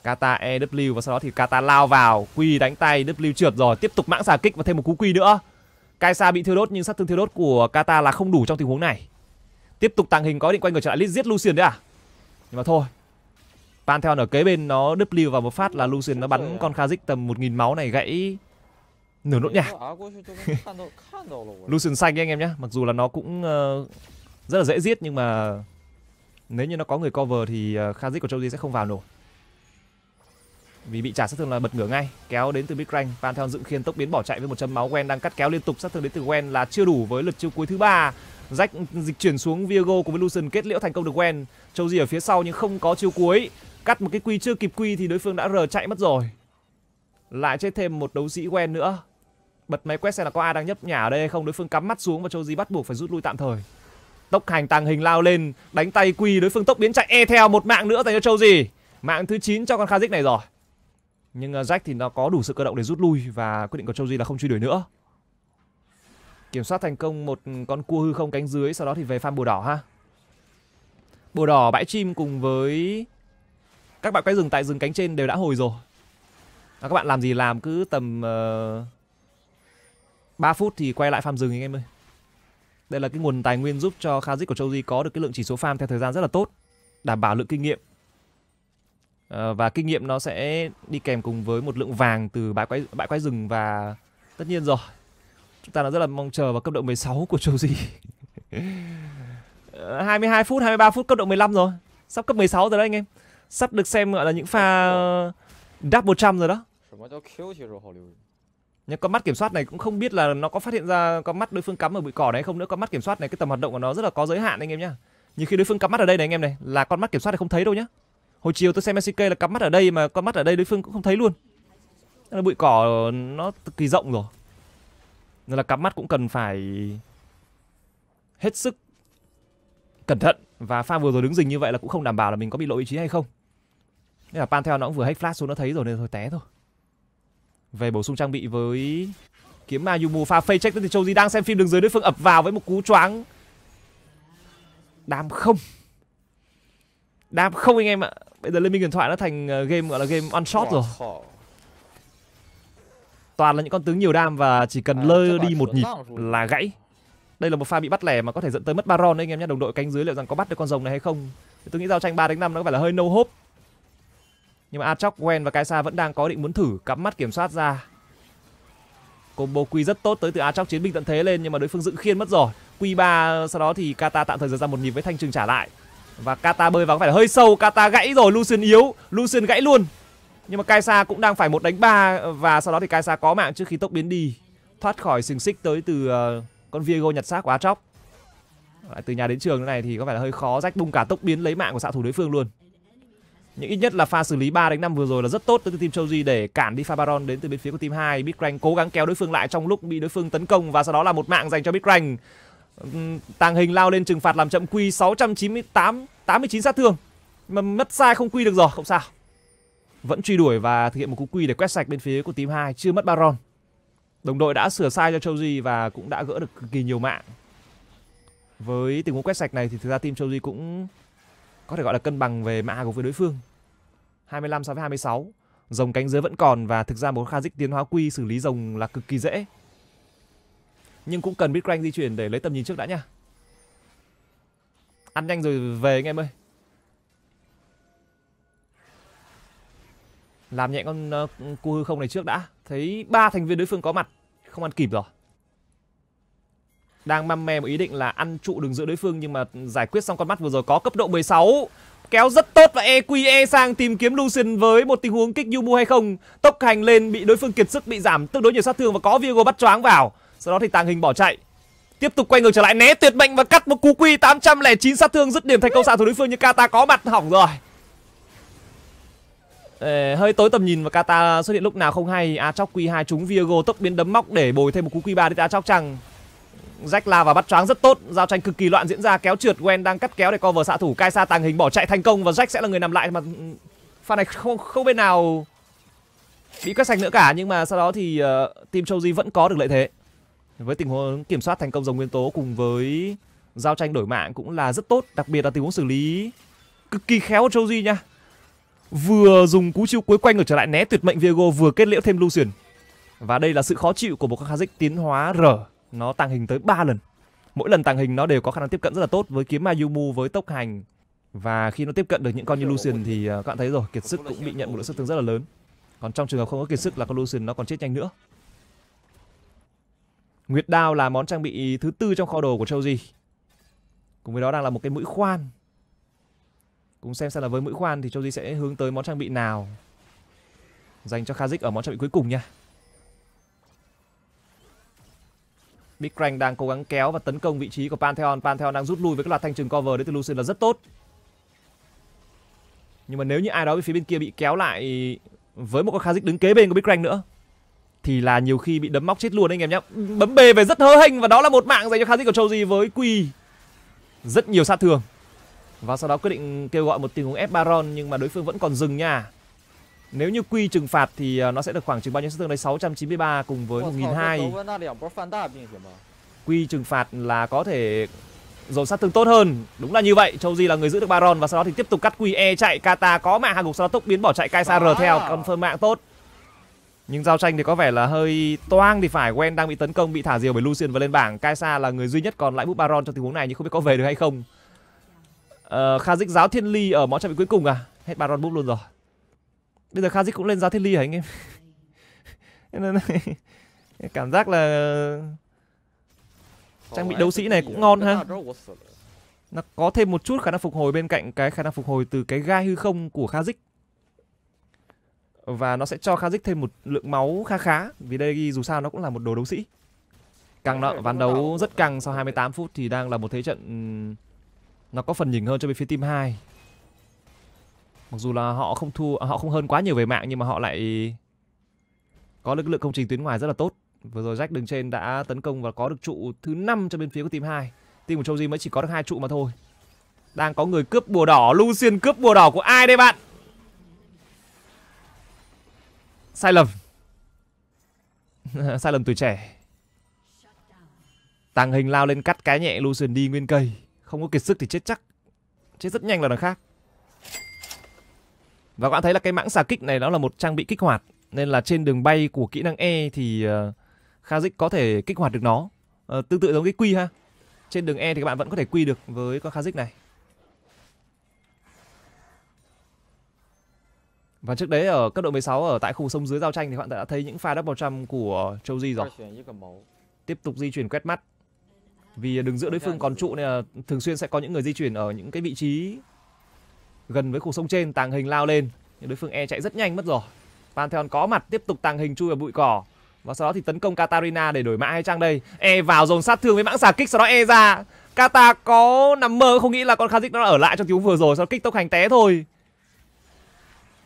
Kata EW và sau đó thì Kata lao vào, Quy đánh tay, W trượt rồi, tiếp tục mãng xà kích và thêm một cú Quy nữa. Kaisa bị thiêu đốt nhưng sát thương thiêu đốt của Kata là không đủ trong tình huống này. Tiếp tục tàng hình có định quay ngược trở lại Lich giết Lucian đấy à? Nhưng mà thôi. Pantheon ở kế bên nó W vào một phát là Lucian nó bắn con Kha'Zix tầm 1000 máu này gãy nửa nốt nhà. *laughs* Lucian xanh anh em nhé. Mặc dù là nó cũng uh, rất là dễ giết nhưng mà nếu như nó có người cover thì uh, ờ, Kha'Zix của Joji sẽ không vào nổi vì bị trả sát thương là bật ngửa ngay kéo đến từ big rank pantheon dựng khiên tốc biến bỏ chạy với một chấm máu quen đang cắt kéo liên tục sát thương đến từ quen là chưa đủ với lượt chiêu cuối thứ ba rách dịch chuyển xuống viego cùng với lucian kết liễu thành công được quen châu gì ở phía sau nhưng không có chiêu cuối cắt một cái quy chưa kịp quy thì đối phương đã rờ chạy mất rồi lại chết thêm một đấu sĩ quen nữa bật máy quét xem là có ai đang nhấp nhả ở đây hay không đối phương cắm mắt xuống và châu gì bắt buộc phải rút lui tạm thời tốc hành tàng hình lao lên đánh tay quy đối phương tốc biến chạy e theo một mạng nữa dành cho châu gì mạng thứ 9 cho con khazik này rồi nhưng ờ, Jack thì nó có đủ sự cơ động để rút lui và quyết định của Châu Duy là không truy đuổi nữa. Kiểm soát thành công một con cua hư không cánh dưới, sau đó thì về farm bùa đỏ ha. Bùa đỏ bãi chim cùng với các bạn quay rừng tại rừng cánh trên đều đã hồi rồi. À, các bạn làm gì làm cứ tầm uh, ờ, 3 phút thì quay lại farm rừng anh em ơi. Đây là cái nguồn tài nguyên giúp cho Khazik của Châu Di có được cái lượng chỉ số farm theo thời gian rất là tốt, đảm bảo lượng kinh nghiệm Ờ, và kinh nghiệm nó sẽ đi kèm cùng với một lượng vàng từ bãi quái bãi quái rừng và tất nhiên rồi chúng ta đã rất là mong chờ vào cấp độ 16 của châu gì 22 ờ, phút 23 phút cấp độ 15 rồi sắp cấp 16 rồi đấy anh em sắp được xem gọi là những pha đáp 100 rồi đó nhưng con mắt kiểm soát này cũng không biết là nó có phát hiện ra con mắt đối phương cắm ở bụi cỏ đấy không nữa con mắt kiểm soát này cái tầm hoạt động của nó rất là có giới hạn anh em nhá nhưng khi đối phương cắm mắt ở đây này anh em này là con mắt kiểm soát này không thấy đâu nhá hồi chiều tôi xem MCK là cắm mắt ở đây mà con mắt ở đây đối phương cũng không thấy luôn là bụi cỏ nó cực kỳ rộng rồi nên là cắm mắt cũng cần phải hết sức cẩn thận và pha vừa rồi đứng dình như vậy là cũng không đảm bảo là mình có bị lộ vị trí hay không nên là Pantheon nó cũng vừa hack flash xuống nó thấy rồi nên thôi té thôi về bổ sung trang bị với kiếm ma Yumu pha face check thì Châu Di đang xem phim đường dưới đối phương ập vào với một cú choáng đam không đam không anh em ạ bây giờ lên minh điện thoại nó thành ờ, game gọi là game one shot rồi toàn là những con tướng nhiều đam và chỉ cần à, lơ đi một nhịp là gãy đây là một pha bị bắt lẻ mà có thể dẫn tới mất baron đấy anh em nhé đồng đội cánh dưới liệu rằng có bắt được con rồng này hay không thì tôi nghĩ giao tranh 3 đánh năm nó có phải là hơi no hope nhưng mà Atrox, Gwen và Kaisa vẫn đang có định muốn thử cắm mắt kiểm soát ra Combo Q rất tốt tới từ Atrox chiến binh tận thế lên nhưng mà đối phương dựng khiên mất rồi Q3 sau đó thì Kata tạm thời giật ra một nhịp với thanh trừng trả lại và Kata bơi vào có phải là hơi sâu Kata gãy rồi Lucian yếu Lucian gãy luôn Nhưng mà Kaisa cũng đang phải một đánh ba Và sau đó thì Kaisa có mạng trước khi tốc biến đi Thoát khỏi xình xích tới từ ờ, con Viego nhặt xác của Atrox à, Từ nhà đến trường này thì có phải là hơi khó Rách bung cả tốc biến lấy mạng của xạ thủ đối phương luôn nhưng ít nhất là pha xử lý 3 đánh 5 vừa rồi là rất tốt tới từ team Choji để cản đi pha Baron đến từ bên phía của team 2. Bitrank cố gắng kéo đối phương lại trong lúc bị đối phương tấn công và sau đó là một mạng dành cho Bitrank. Tàng hình lao lên trừng phạt làm chậm quy 698 89 sát thương Mà mất sai không quy được rồi không sao Vẫn truy đuổi và thực hiện một cú quy để quét sạch bên phía của team 2 Chưa mất Baron Đồng đội đã sửa sai cho Châu Di và cũng đã gỡ được cực kỳ nhiều mạng Với tình huống quét sạch này thì thực ra team Châu Di cũng Có thể gọi là cân bằng về mạng của với đối phương 25 so với 26 Rồng cánh dưới vẫn còn và thực ra một dịch tiến hóa quy xử lý rồng là cực kỳ dễ nhưng cũng cần Bitcoin di chuyển để lấy tầm nhìn trước đã nha. Ăn nhanh rồi về anh em ơi. Làm nhẹ con uh, ờ, cua hư không này trước đã. Thấy ba thành viên đối phương có mặt, không ăn kịp rồi. Đang măm me một ý định là ăn trụ đường giữa đối phương nhưng mà giải quyết xong con mắt vừa rồi có cấp độ 16. Kéo rất tốt và EQE e sang tìm kiếm Lucian với một tình huống kích Yumu hay không. Tốc hành lên bị đối phương kiệt sức bị giảm tương đối nhiều sát thương và có virgo bắt choáng vào. Sau đó thì tàng hình bỏ chạy Tiếp tục quay ngược trở lại né tuyệt mệnh và cắt một cú quy 809 sát thương dứt điểm thành công xạ thủ đối phương như Kata có mặt hỏng rồi. Ê, hơi tối tầm nhìn và Kata xuất hiện lúc nào không hay. A chóc quy 2 trúng Viego tốc biến đấm móc để bồi thêm một cú quy 3 đến A chóc chăng. Rách la và bắt choáng rất tốt, giao tranh cực kỳ loạn diễn ra kéo trượt Gwen đang cắt kéo để cover xạ thủ Kaisa tàng hình bỏ chạy thành công và Jack sẽ là người nằm lại mà pha này không không bên nào bị quét sạch nữa cả nhưng mà sau đó thì uh, team Choji vẫn có được lợi thế với tình huống kiểm soát thành công dòng nguyên tố cùng với giao tranh đổi mạng cũng là rất tốt đặc biệt là tình huống xử lý cực kỳ khéo của Joji nha vừa dùng cú chiêu cuối quanh ngược trở lại né tuyệt mệnh Viego vừa kết liễu thêm Lucian và đây là sự khó chịu của một Kha'Zix tiến hóa R nó tàng hình tới 3 lần mỗi lần tàng hình nó đều có khả năng tiếp cận rất là tốt với kiếm Mayumu với tốc hành và khi nó tiếp cận được những con như Lucian thì à, các bạn thấy rồi kiệt sức cũng bị nhận một lượng sức thương rất là lớn còn trong trường hợp không có kiệt sức là con Lucian nó còn chết nhanh nữa Nguyệt đao là món trang bị thứ tư trong kho đồ của Châu Di. Cùng với đó đang là một cái mũi khoan. Cùng xem xem là với mũi khoan thì Châu Di sẽ hướng tới món trang bị nào dành cho Khazik ở món trang bị cuối cùng nha. Big Crank đang cố gắng kéo và tấn công vị trí của Pantheon. Pantheon đang rút lui với các loạt thanh trừng cover đấy từ Lucian là rất tốt. Nhưng mà nếu như ai đó bên phía bên kia bị kéo lại với một con Khazik đứng kế bên của Big Crank nữa thì là nhiều khi bị đấm móc chết luôn anh em nhé bấm bề về rất hớ hênh và đó là một mạng dành cho khán giả của châu gì với quy rất nhiều sát thương và sau đó quyết định kêu gọi một tình huống ép baron nhưng mà đối phương vẫn còn dừng nha nếu như quy trừng phạt thì à, nó sẽ được khoảng chừng bao nhiêu sát thương đấy 693 cùng với một nghìn hai quy trừng phạt là có thể dồn sát thương tốt hơn đúng là như vậy châu di là người giữ được baron và sau đó thì tiếp tục cắt quy e chạy kata có mạng hàng gục sau đó tốc biến bỏ chạy kaisa r theo confirm mạng tốt nhưng giao tranh thì có vẻ là hơi toang thì phải Gwen đang bị tấn công bị thả diều bởi Lucian và lên bảng Kaisa là người duy nhất còn lại búp Baron trong tình huống này nhưng không biết có về được hay không ờ, Khazik giáo thiên ly ở món trang bị cuối cùng à hết Baron búp luôn rồi bây giờ Kha Khazik cũng lên giáo thiên ly hả anh em *laughs* cảm giác là trang bị đấu sĩ này cũng ngon ha nó có thêm một chút khả năng phục hồi bên cạnh cái khả năng phục hồi từ cái gai hư không của Kha Khazik và nó sẽ cho Kha'Zix thêm một lượng máu khá khá vì đây dù sao nó cũng là một đồ đấu sĩ căng đó ván đấu rất căng sau 28 phút thì đang là một thế trận nó có phần nhỉnh hơn cho bên phía team 2 mặc dù là họ không thu à, họ không hơn quá nhiều về mạng nhưng mà họ lại có lực lượng công trình tuyến ngoài rất là tốt vừa rồi Jack đứng trên đã tấn công và có được trụ thứ 5 cho bên phía của team 2 team của Châu Choji mới chỉ có được hai trụ mà thôi đang có người cướp bùa đỏ Lucien cướp bùa đỏ của ai đây bạn sai lầm *laughs* sai lầm tuổi trẻ tàng hình lao lên cắt cái nhẹ lucian đi nguyên cây không có kiệt sức thì chết chắc chết rất nhanh là đằng khác và các bạn thấy là cái mãng xà kích này nó là một trang bị kích hoạt nên là trên đường bay của kỹ năng e thì uh, ờ, Kha'Zix có thể kích hoạt được nó uh, tương tự giống cái quy ha trên đường e thì các bạn vẫn có thể quy được với con Kha'Zix này Và trước đấy ở cấp độ 16 ở tại khu sông dưới giao tranh thì bạn đã thấy những pha double jump của Châu Di rồi. Tiếp tục di chuyển quét mắt. Vì đứng giữa đối phương còn trụ nên là thường xuyên sẽ có những người di chuyển ở những cái vị trí gần với khu sông trên tàng hình lao lên. Nhưng đối phương e chạy rất nhanh mất rồi. Pantheon có mặt tiếp tục tàng hình chui vào bụi cỏ. Và sau đó thì tấn công Katarina để đổi mã hay trang đây. E vào dồn sát thương với mãng xà kích sau đó E ra. Kata có nằm mơ không nghĩ là con Khazik nó ở lại trong tiếng vừa rồi sau đó kích tốc hành té thôi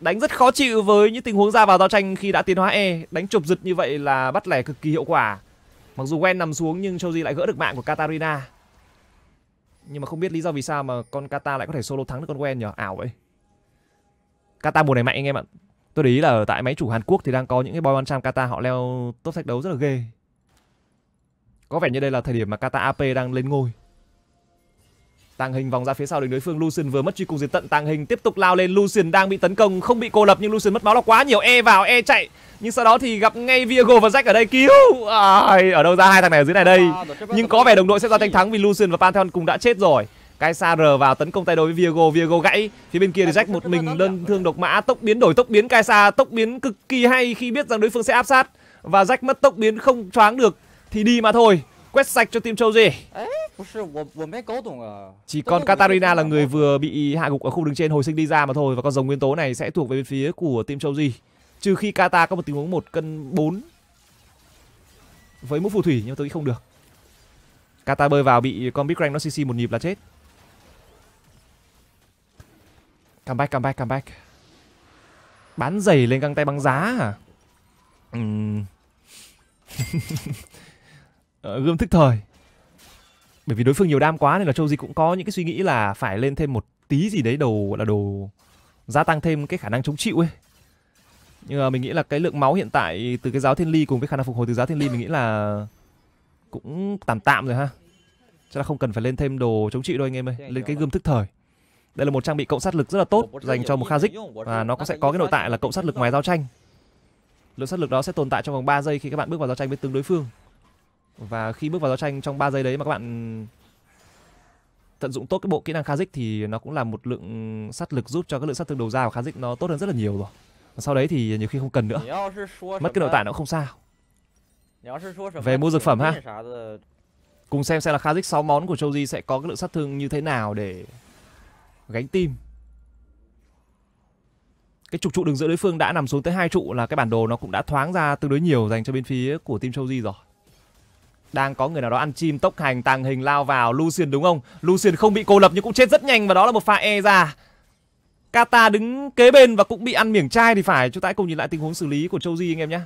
đánh rất khó chịu với những tình huống ra vào giao tranh khi đã tiến hóa E. Đánh chụp giật như vậy là bắt lẻ cực kỳ hiệu quả. Mặc dù Wen nằm xuống nhưng Choji lại gỡ được mạng của Katarina. Nhưng mà không biết lý do vì sao mà con Kata lại có thể solo thắng được con Wen nhỉ? Ảo vậy. Kata mùa này mạnh anh em ạ. Tôi để ý là ở tại máy chủ Hàn Quốc thì đang có những cái boy one charm Kata họ leo top sách đấu rất là ghê. Có vẻ như đây là thời điểm mà Kata AP đang lên ngôi. Tàng hình vòng ra phía sau đường đối phương Lucian vừa mất truy cùng diệt tận Tàng hình tiếp tục lao lên Lucian đang bị tấn công không bị cô lập nhưng Lucian mất máu là quá nhiều e vào e chạy nhưng sau đó thì gặp ngay Viego và Jack ở đây cứu à, ở đâu ra hai thằng này ở dưới này đây à, nhưng có vẻ đồng đội sẽ ra tranh thắng vì Lucian và Pantheon cùng đã chết rồi cái xa r vào tấn công tay đối với Viego, Viego gãy. Phía bên kia thì Jack một mình đơn thương độc mã, tốc biến đổi tốc biến cái xa, tốc biến cực kỳ hay khi biết rằng đối phương sẽ áp sát và Jack mất tốc biến không choáng được thì đi mà thôi quét sạch cho team Châu gì chỉ còn Katarina là người vừa bị hạ gục ở khu đường trên hồi sinh đi ra mà thôi và con rồng nguyên tố này sẽ thuộc về bên phía của team Châu gì trừ khi Kata có một tình huống một cân 4 với mũ phù thủy nhưng tôi nghĩ không được Kata bơi vào bị con Big Rank nó CC một nhịp là chết Come come back, back, come back. Bán giày lên găng tay băng giá à? *laughs* *laughs* Ờ, gươm thức thời bởi vì đối phương nhiều đam quá nên là Châu Di cũng có những cái suy nghĩ là phải lên thêm một tí gì đấy đồ là đồ gia tăng thêm cái khả năng chống chịu ấy nhưng mà mình nghĩ là cái lượng máu hiện tại từ cái giáo thiên ly cùng với khả năng phục hồi từ giáo thiên ly mình nghĩ là cũng tạm tạm rồi ha chắc là không cần phải lên thêm đồ chống chịu đâu anh em ơi lên cái gươm thức thời đây là một trang bị cộng sát lực rất là tốt dành cho một kha dích và nó sẽ có cái nội tại là cộng sát lực ngoài giao tranh lượng sát lực đó sẽ tồn tại trong vòng 3 giây khi các bạn bước vào giao tranh với tướng đối phương và khi bước vào giao tranh trong 3 giây đấy mà các bạn tận dụng tốt cái bộ kỹ năng Kha'Zix thì nó cũng là một lượng sát lực giúp cho các lượng sát thương đầu ra của Kha'Zix nó tốt hơn rất là nhiều rồi. Và sau đấy thì nhiều khi không cần nữa. Mất cái nội tải nó không sao. Về mua dược phẩm ha. Cùng xem xem là Kha'Zix 6 món của Di sẽ có cái lượng sát thương như thế nào để gánh tim. Cái trục trụ đường giữa đối phương đã nằm xuống tới hai trụ là cái bản đồ nó cũng đã thoáng ra tương đối nhiều dành cho bên phía của team Di rồi đang có người nào đó ăn chim tốc hành tàng hình lao vào Lucian đúng không? Lucian không bị cô lập nhưng cũng chết rất nhanh và đó là một pha e ra. Kata đứng kế bên và cũng bị ăn miếng chai thì phải. Chúng ta hãy cùng nhìn lại tình huống xử lý của Châu Di anh em nhé.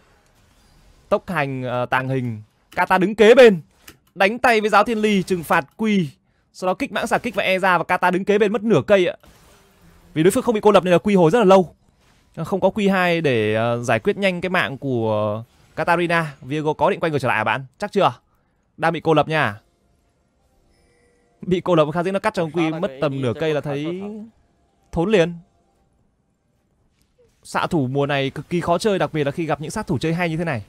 Tốc hành uh, tàng hình, Kata đứng kế bên, đánh tay với Giáo Thiên Ly trừng phạt quy. Sau đó kích mãng xả kích và e ra và Kata đứng kế bên mất nửa cây ạ. Vì đối phương không bị cô lập nên là quy hồi rất là lâu. Không có quy 2 để uh, giải quyết nhanh cái mạng của Katarina. Viego có định quay ngược trở lại à bạn? Chắc chưa? đang bị cô lập nha bị cô lập Kha dễ nó cắt cho ông quy mất tầm nửa cây là thấy thốn liền xạ thủ mùa này cực kỳ khó chơi đặc biệt là khi gặp những sát thủ chơi hay như thế này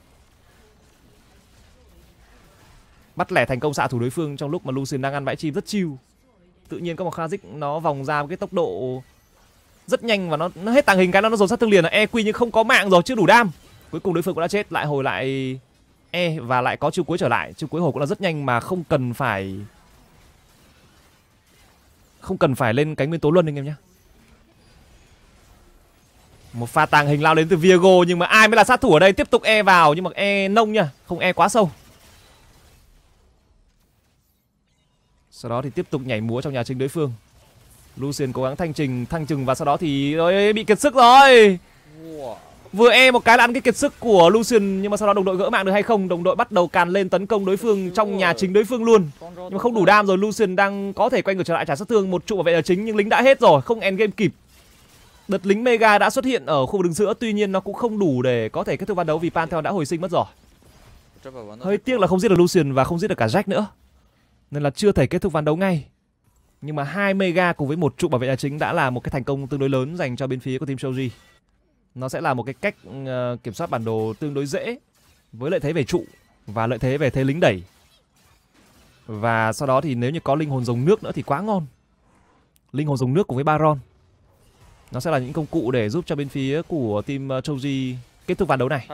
bắt lẻ thành công xạ thủ đối phương trong lúc mà Lucian đang ăn bãi chim rất chiêu tự nhiên có một Kha'Zix nó vòng ra với cái tốc độ rất nhanh và nó, nó hết tàng hình cái nó nó dồn sát thương liền là E quy nhưng không có mạng rồi chưa đủ đam cuối cùng đối phương cũng đã chết lại hồi lại E và lại có chiêu cuối trở lại. Chiêu cuối hồi cũng là rất nhanh mà không cần phải không cần phải lên cánh nguyên tố luân anh em nhé. Một pha tàng hình lao đến từ Viego nhưng mà ai mới là sát thủ ở đây tiếp tục E vào nhưng mà E nông nha, không E quá sâu. Sau đó thì tiếp tục nhảy múa trong nhà chính đối phương. Lucian cố gắng thanh trình thăng trừng và sau đó thì ơi bị kiệt sức rồi. Vừa e một cái là ăn cái kiệt sức của Lucian nhưng mà sau đó đồng đội gỡ mạng được hay không? Đồng đội bắt đầu càn lên tấn công đối phương trong nhà chính đối phương luôn. Nhưng mà không đủ đam rồi Lucian đang có thể quay ngược trở lại trả sát thương một trụ bảo vệ là chính nhưng lính đã hết rồi, không end game kịp. Đợt lính Mega đã xuất hiện ở khu vực đứng giữa tuy nhiên nó cũng không đủ để có thể kết thúc ván đấu vì Pantheon đã hồi sinh mất rồi. Hơi tiếc là không giết được Lucian và không giết được cả Jack nữa. Nên là chưa thể kết thúc ván đấu ngay. Nhưng mà hai mega cùng với một trụ bảo vệ nhà chính đã là một cái thành công tương đối lớn dành cho bên phía của team Shoji nó sẽ là một cái cách uh, kiểm soát bản đồ tương đối dễ với lợi thế về trụ và lợi thế về thế lính đẩy và sau đó thì nếu như có linh hồn rồng nước nữa thì quá ngon linh hồn rồng nước cùng với baron nó sẽ là những công cụ để giúp cho bên phía của team ờ, châu di kết thúc ván đấu này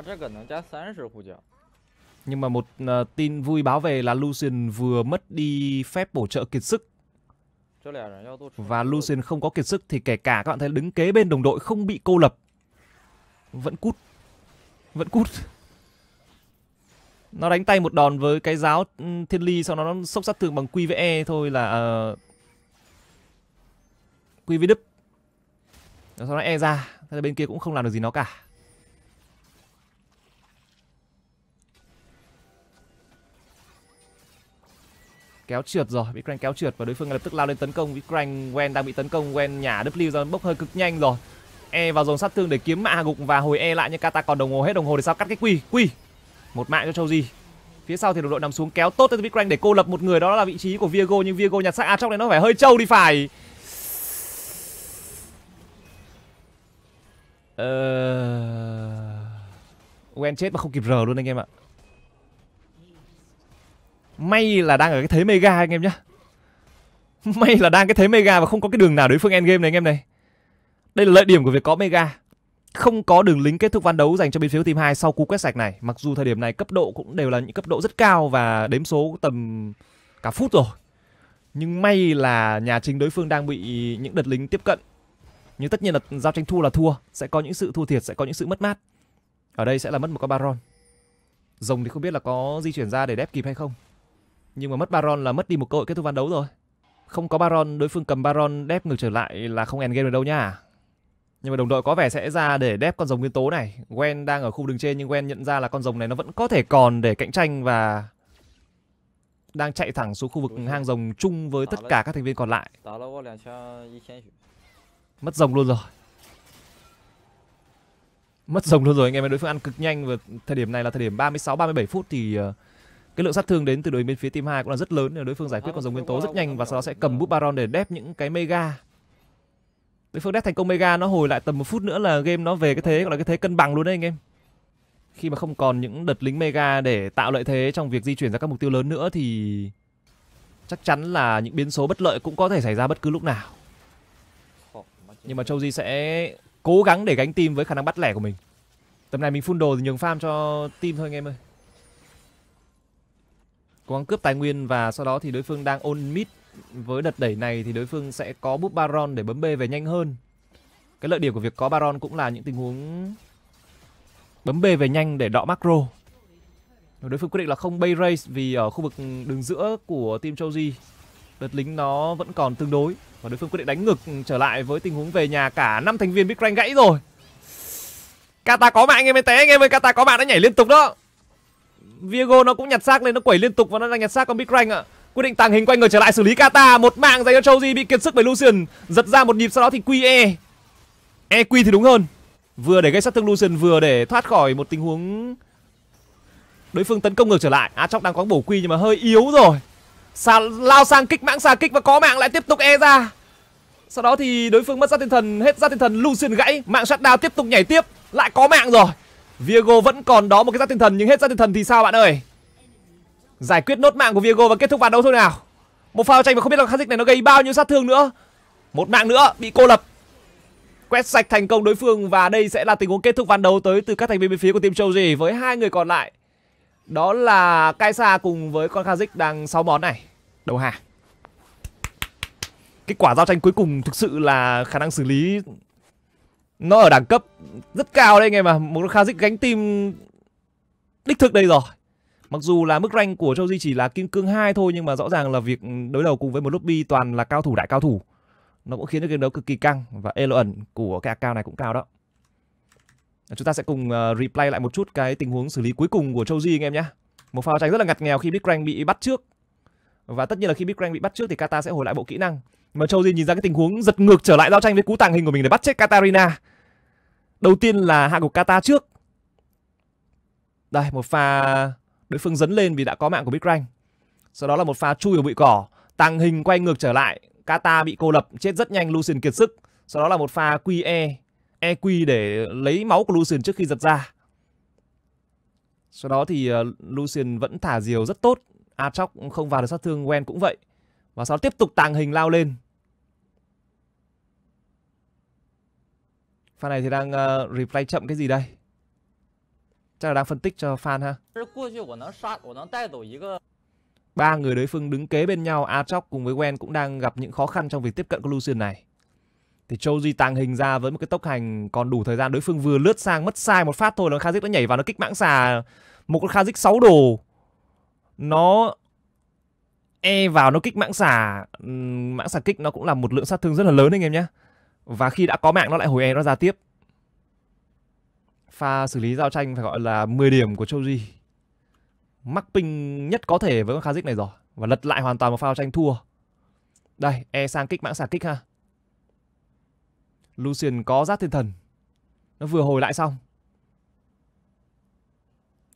nhưng mà một uh, tin vui báo về là Lucian vừa mất đi phép bổ trợ kiệt sức và Lucian không có kiệt sức thì kể cả các bạn thấy đứng kế bên đồng đội không bị cô lập vẫn cút Vẫn cút Nó đánh tay một đòn với cái giáo ừ, thiên ly Sau đó nó sốc sát thương bằng Q với e thôi là uh... Ờ, Q với W Sau đó E ra Thế bên kia cũng không làm được gì nó cả kéo trượt rồi bị Crank kéo trượt và đối phương ngay lập tức lao lên tấn công bị Crank Wen đang bị tấn công Wen nhả W ra bốc hơi cực nhanh rồi E vào dòng sát thương để kiếm mạ gục và hồi E lại nhưng Kata còn đồng hồ hết đồng hồ thì sao cắt cái quy quy một mạng cho Châu gì phía sau thì đồng đội nằm xuống kéo tốt tới Bitcrank để cô lập một người đó là vị trí của Viego nhưng Viego nhặt xác A trong này nó phải hơi trâu đi phải Uh... chết mà không kịp rờ luôn anh em ạ May là đang ở cái thế mega anh em nhá May là đang cái thế mega và không có cái đường nào đối phương game này anh em này đây là lợi điểm của việc có Mega. Không có đường lính kết thúc ván đấu dành cho bên phía team 2 sau cú quét sạch này. Mặc dù thời điểm này cấp độ cũng đều là những cấp độ rất cao và đếm số tầm cả phút rồi. Nhưng may là nhà chính đối phương đang bị những đợt lính tiếp cận. Nhưng tất nhiên là giao tranh thua là thua, sẽ có những sự thua thiệt, sẽ có những sự mất mát. Ở đây sẽ là mất một con Baron. Rồng thì không biết là có di chuyển ra để đép kịp hay không. Nhưng mà mất Baron là mất đi một cơ hội kết thúc ván đấu rồi. Không có Baron, đối phương cầm Baron đép ngược trở lại là không end game được đâu nha nhưng mà đồng đội có vẻ sẽ ra để đép con rồng nguyên tố này Gwen đang ở khu đường trên nhưng Gwen nhận ra là con rồng này nó vẫn có thể còn để cạnh tranh và đang chạy thẳng xuống khu vực hang rồng chung với tất cả các thành viên còn lại mất rồng luôn rồi mất rồng luôn rồi anh em đối phương ăn cực nhanh và thời điểm này là thời điểm 36 37 phút thì ờ, cái lượng sát thương đến từ đội bên phía team 2 cũng là rất lớn đối phương giải quyết con rồng nguyên tố rất nhanh và sau đó sẽ cầm bút baron để đép những cái mega đối phương đét thành công mega nó hồi lại tầm một phút nữa là game nó về cái thế gọi là cái thế cân bằng luôn đấy anh em khi mà không còn những đợt lính mega để tạo lợi thế trong việc di chuyển ra các mục tiêu lớn nữa thì chắc chắn là những biến số bất lợi cũng có thể xảy ra bất cứ lúc nào nhưng mà châu di sẽ cố gắng để gánh team với khả năng bắt lẻ của mình tầm này mình phun đồ thì nhường farm cho team thôi anh em ơi cố gắng cướp tài nguyên và sau đó thì đối phương đang ôn mid với đợt đẩy này thì đối phương sẽ có búp Baron để bấm B về nhanh hơn. Cái lợi điểm của việc có Baron cũng là những tình huống bấm B về nhanh để đọ macro. Đối phương quyết định là không bay race vì ở khu vực đường giữa của team Choji đợt lính nó vẫn còn tương đối và đối phương quyết định đánh ngược trở lại với tình huống về nhà cả năm thành viên Big Rank gãy rồi. Kata có mạng anh em ơi té anh em ơi Kata có mạng nó nhảy liên tục đó. Viego nó cũng nhặt xác lên nó quẩy liên tục và nó đang nhặt xác con Big Rank ạ. À quyết định tàng hình quay người trở lại xử lý Kata một mạng dành cho châu di bị kiệt sức bởi Lucian giật ra một nhịp sau đó thì quy e e quy thì đúng hơn vừa để gây sát thương Lucian vừa để thoát khỏi một tình huống đối phương tấn công ngược trở lại a à, chóc đang có bổ quy nhưng mà hơi yếu rồi xà lao sang kích mãng xà kích và có mạng lại tiếp tục e ra sau đó thì đối phương mất ra tinh thần hết ra tinh thần Lucian gãy mạng sát đao tiếp tục nhảy tiếp lại có mạng rồi Viego vẫn còn đó một cái ra tinh thần nhưng hết ra tinh thần thì sao bạn ơi Giải quyết nốt mạng của Virgo và kết thúc ván đấu thôi nào Một pha tranh mà không biết là Khasic này nó gây bao nhiêu sát thương nữa Một mạng nữa bị cô lập Quét sạch thành công đối phương và đây sẽ là tình huống kết thúc ván đấu tới từ các thành viên bên phía của team Choji với hai người còn lại Đó là Kaisa cùng với con Khasic đang 6 món này Đầu hàng Kết quả giao tranh cuối cùng thực sự là khả năng xử lý Nó ở đẳng cấp rất cao đây anh em mà Một con Khasic gánh team đích thực đây rồi Mặc dù là mức rank của Châu Di chỉ là kim cương 2 thôi nhưng mà rõ ràng là việc đối đầu cùng với một lobby toàn là cao thủ đại cao thủ. Nó cũng khiến cho game đấu cực kỳ căng và elo ẩn của cái cao này cũng cao đó. À, chúng ta sẽ cùng ờ, replay lại một chút cái tình huống xử lý cuối cùng của Châu Di anh em nhé. Một pha tránh rất là ngặt nghèo khi Big Rank bị bắt trước. Và tất nhiên là khi Big Rank bị bắt trước thì Kata sẽ hồi lại bộ kỹ năng. Mà Châu Di nhìn ra cái tình huống giật ngược trở lại giao tranh với cú tàng hình của mình để bắt chết Katarina. Đầu tiên là hạ gục Kata trước. Đây, một pha đối phương dấn lên vì đã có mạng của Big Bitrank. Sau đó là một pha chui vào bụi cỏ, tàng hình quay ngược trở lại, Kata bị cô lập, chết rất nhanh Lucian kiệt sức. Sau đó là một pha QE, EQ để lấy máu của Lucian trước khi giật ra. Sau đó thì ờ, Lucian vẫn thả diều rất tốt, Aatrox không vào được sát thương, Wen cũng vậy. Và sau đó tiếp tục tàng hình lao lên. Pha này thì đang uh, replay chậm cái gì đây? Chắc là đang phân tích cho fan ha. Ba người đối phương đứng kế bên nhau, Aatrox cùng với Gwen cũng đang gặp những khó khăn trong việc tiếp cận con Lucian này. Thì Choji tàng hình ra với một cái tốc hành còn đủ thời gian đối phương vừa lướt sang mất sai một phát thôi là Kha'Zix đã nhảy vào nó kích mãng xà một con Kha'Zix 6 đồ. Nó e vào nó kích mãng xà, mãng xà kích nó cũng là một lượng sát thương rất là lớn anh em nhé. Và khi đã có mạng nó lại hồi e nó ra tiếp pha xử lý giao tranh phải gọi là 10 điểm của Choji mắc ping nhất có thể với con Khazik này rồi và lật lại hoàn toàn một pha giao tranh thua đây e sang kích mãng xả kích ha Lucian có giáp thiên thần nó vừa hồi lại xong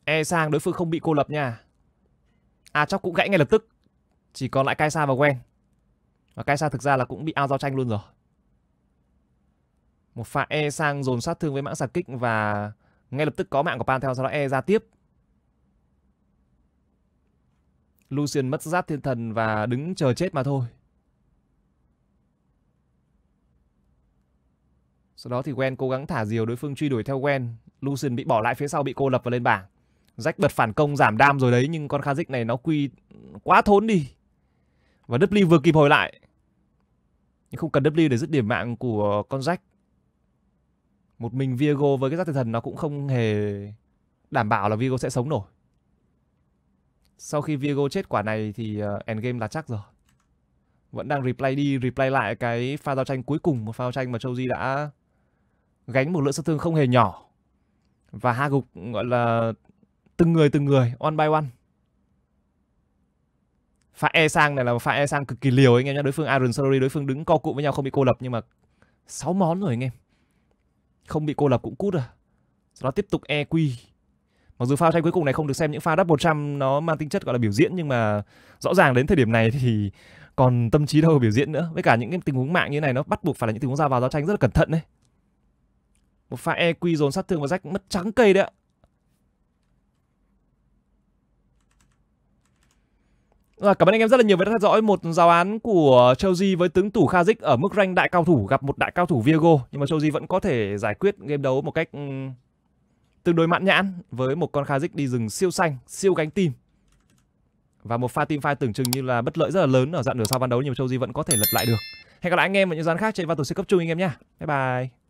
e sang đối phương không bị cô lập nha a à, chóc cũng gãy ngay lập tức chỉ còn lại Kaisa và Gwen và Kaisa thực ra là cũng bị ao giao tranh luôn rồi một pha E sang dồn sát thương với mãng xà kích và ngay lập tức có mạng của Pantheon sau đó E ra tiếp. Lucian mất giáp thiên thần và đứng chờ chết mà thôi. Sau đó thì Gwen cố gắng thả diều đối phương truy đuổi theo Gwen. Lucian bị bỏ lại phía sau bị cô lập và lên bảng. Jack bật phản công giảm đam rồi đấy nhưng con Kha'Zix này nó quy quá thốn đi. Và W vừa kịp hồi lại. Nhưng không cần W để dứt điểm mạng của con Jack một mình Virgo với cái giác thiên thần nó cũng không hề đảm bảo là Virgo sẽ sống nổi. Sau khi Virgo chết quả này thì uh, endgame là chắc rồi. Vẫn đang replay đi, replay lại cái pha giao tranh cuối cùng, một pha giao tranh mà Châu Di đã gánh một lượng sát thương không hề nhỏ. Và hạ gục gọi là từng người từng người, one by one. Pha e sang này là một pha e sang cực kỳ liều anh em nhé Đối phương Iron Surgery, đối phương đứng co cụ với nhau không bị cô lập nhưng mà sáu món rồi anh em. Không bị cô lập cũng cút à. Sau đó tiếp tục e quy. Mặc dù pha tranh cuối cùng này không được xem những pha đắp trăm nó mang tính chất gọi là biểu diễn nhưng mà rõ ràng đến thời điểm này thì còn tâm trí đâu biểu diễn nữa. Với cả những cái tình huống mạng như này nó bắt buộc phải là những tình huống ra vào giao tranh rất là cẩn thận đấy. Một pha e quy dồn sát thương và rách mất trắng cây đấy ạ. À, cảm ơn anh em rất là nhiều với đã theo dõi một giáo án của Chelsea với tướng thủ Khazik ở mức rank đại cao thủ gặp một đại cao thủ Viego nhưng mà Chelsea vẫn có thể giải quyết game đấu một cách tương đối mãn nhãn với một con Khazik đi rừng siêu xanh, siêu gánh tim và một pha team fight tưởng chừng như là bất lợi rất là lớn ở dạng nửa sau ban đấu nhưng mà Chelsea vẫn có thể lật lại được. Hẹn gặp lại anh em ở những gián khác trên vào tổ siêu cấp chung anh em nhé. Bye bye.